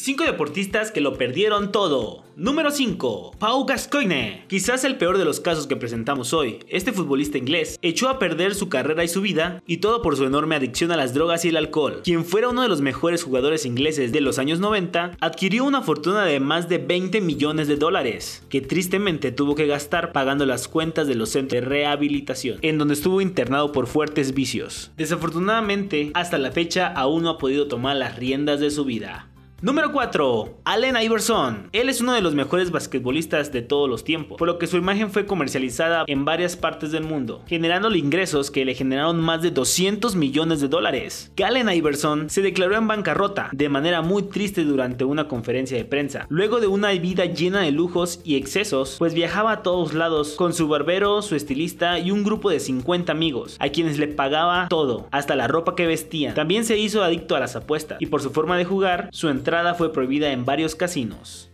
5 deportistas que lo perdieron todo. Número 5. Pau Gascoigne. Quizás el peor de los casos que presentamos hoy. Este futbolista inglés echó a perder su carrera y su vida, y todo por su enorme adicción a las drogas y el alcohol. Quien fuera uno de los mejores jugadores ingleses de los años 90, adquirió una fortuna de más de 20 millones de dólares, que tristemente tuvo que gastar pagando las cuentas de los centros de rehabilitación, en donde estuvo internado por fuertes vicios. Desafortunadamente, hasta la fecha aún no ha podido tomar las riendas de su vida. Número 4. Allen Iverson. Él es uno de los mejores basquetbolistas de todos los tiempos, por lo que su imagen fue comercializada en varias partes del mundo, generándole ingresos que le generaron más de 200 millones de dólares. Allen Iverson se declaró en bancarrota de manera muy triste durante una conferencia de prensa, luego de una vida llena de lujos y excesos, pues viajaba a todos lados con su barbero, su estilista y un grupo de 50 amigos, a quienes le pagaba todo, hasta la ropa que vestía. También se hizo adicto a las apuestas y por su forma de jugar, su entrada entrada fue prohibida en varios casinos.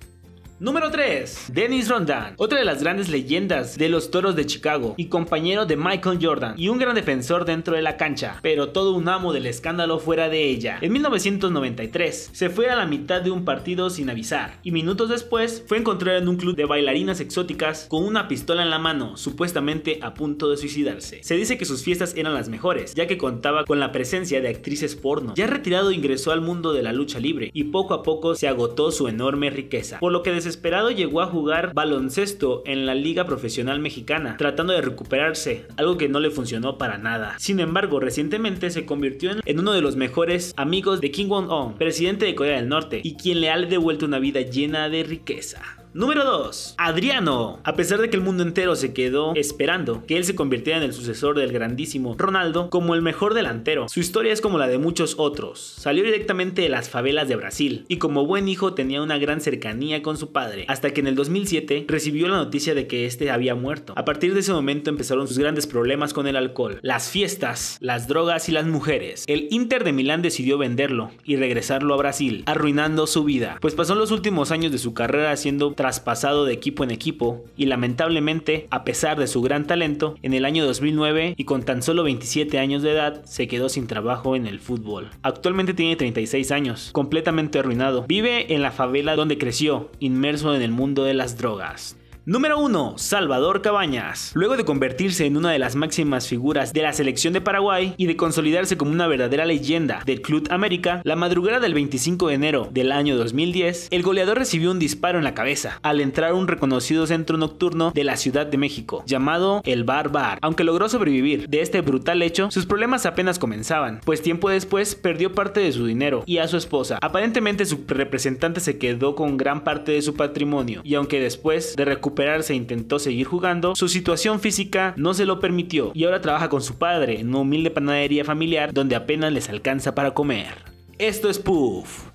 Número 3. Dennis Rondan, otra de las grandes leyendas de los Toros de Chicago y compañero de Michael Jordan y un gran defensor dentro de la cancha, pero todo un amo del escándalo fuera de ella. En 1993 se fue a la mitad de un partido sin avisar y minutos después fue encontrado en un club de bailarinas exóticas con una pistola en la mano, supuestamente a punto de suicidarse. Se dice que sus fiestas eran las mejores, ya que contaba con la presencia de actrices porno. Ya retirado ingresó al mundo de la lucha libre y poco a poco se agotó su enorme riqueza, por lo que desesperado llegó a jugar baloncesto en la Liga Profesional Mexicana, tratando de recuperarse, algo que no le funcionó para nada. Sin embargo, recientemente se convirtió en uno de los mejores amigos de Kim Jong-un, presidente de Corea del Norte, y quien le ha devuelto una vida llena de riqueza. Número 2. Adriano. A pesar de que el mundo entero se quedó esperando que él se convirtiera en el sucesor del grandísimo Ronaldo como el mejor delantero, su historia es como la de muchos otros. Salió directamente de las favelas de Brasil y como buen hijo tenía una gran cercanía con su padre, hasta que en el 2007 recibió la noticia de que este había muerto. A partir de ese momento empezaron sus grandes problemas con el alcohol, las fiestas, las drogas y las mujeres. El Inter de Milán decidió venderlo y regresarlo a Brasil, arruinando su vida, pues pasó los últimos años de su carrera haciendo traspasado de equipo en equipo y lamentablemente, a pesar de su gran talento, en el año 2009 y con tan solo 27 años de edad, se quedó sin trabajo en el fútbol. Actualmente tiene 36 años, completamente arruinado. Vive en la favela donde creció, inmerso en el mundo de las drogas. Número 1. Salvador Cabañas. Luego de convertirse en una de las máximas figuras de la selección de Paraguay y de consolidarse como una verdadera leyenda del Club América, la madrugada del 25 de enero del año 2010, el goleador recibió un disparo en la cabeza al entrar a un reconocido centro nocturno de la Ciudad de México, llamado el Bar Bar. Aunque logró sobrevivir de este brutal hecho, sus problemas apenas comenzaban, pues tiempo después perdió parte de su dinero y a su esposa. Aparentemente su representante se quedó con gran parte de su patrimonio y aunque después de recuperar recuperarse e intentó seguir jugando, su situación física no se lo permitió y ahora trabaja con su padre en una humilde panadería familiar donde apenas les alcanza para comer. Esto es Puff.